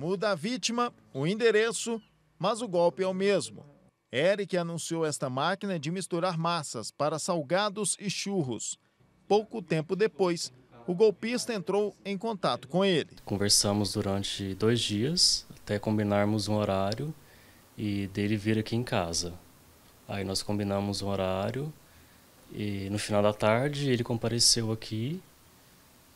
Muda a vítima, o endereço, mas o golpe é o mesmo. Eric anunciou esta máquina de misturar massas para salgados e churros. Pouco tempo depois, o golpista entrou em contato com ele. Conversamos durante dois dias, até combinarmos um horário e dele vir aqui em casa. Aí nós combinamos um horário e no final da tarde ele compareceu aqui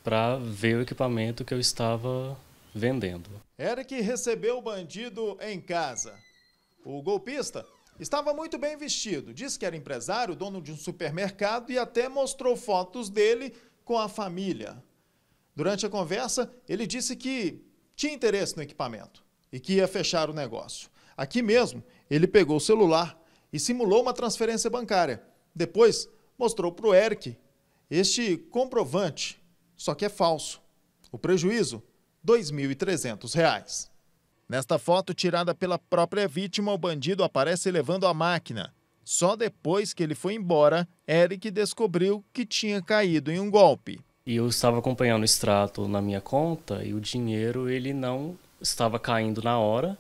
para ver o equipamento que eu estava vendendo. Eric recebeu o bandido em casa. O golpista estava muito bem vestido, disse que era empresário, dono de um supermercado e até mostrou fotos dele com a família. Durante a conversa, ele disse que tinha interesse no equipamento e que ia fechar o negócio. Aqui mesmo, ele pegou o celular e simulou uma transferência bancária. Depois, mostrou para o Eric este comprovante, só que é falso. O prejuízo R$ 2.300. Nesta foto tirada pela própria vítima, o bandido aparece levando a máquina. Só depois que ele foi embora, Eric descobriu que tinha caído em um golpe. E eu estava acompanhando o extrato na minha conta e o dinheiro ele não estava caindo na hora.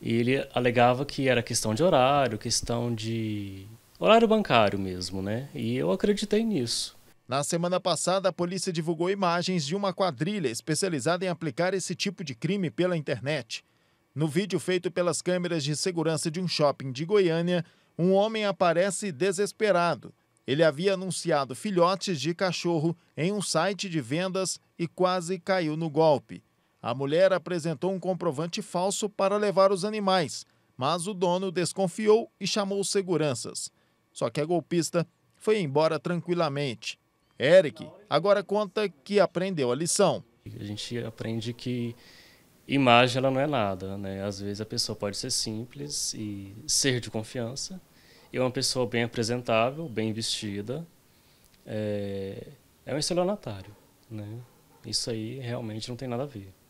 E ele alegava que era questão de horário, questão de horário bancário mesmo, né? E eu acreditei nisso. Na semana passada, a polícia divulgou imagens de uma quadrilha especializada em aplicar esse tipo de crime pela internet. No vídeo feito pelas câmeras de segurança de um shopping de Goiânia, um homem aparece desesperado. Ele havia anunciado filhotes de cachorro em um site de vendas e quase caiu no golpe. A mulher apresentou um comprovante falso para levar os animais, mas o dono desconfiou e chamou seguranças. Só que a golpista foi embora tranquilamente. Eric agora conta que aprendeu a lição. A gente aprende que imagem ela não é nada, né? Às vezes a pessoa pode ser simples e ser de confiança, e é uma pessoa bem apresentável, bem vestida, é, é um estelionatário, né? Isso aí realmente não tem nada a ver.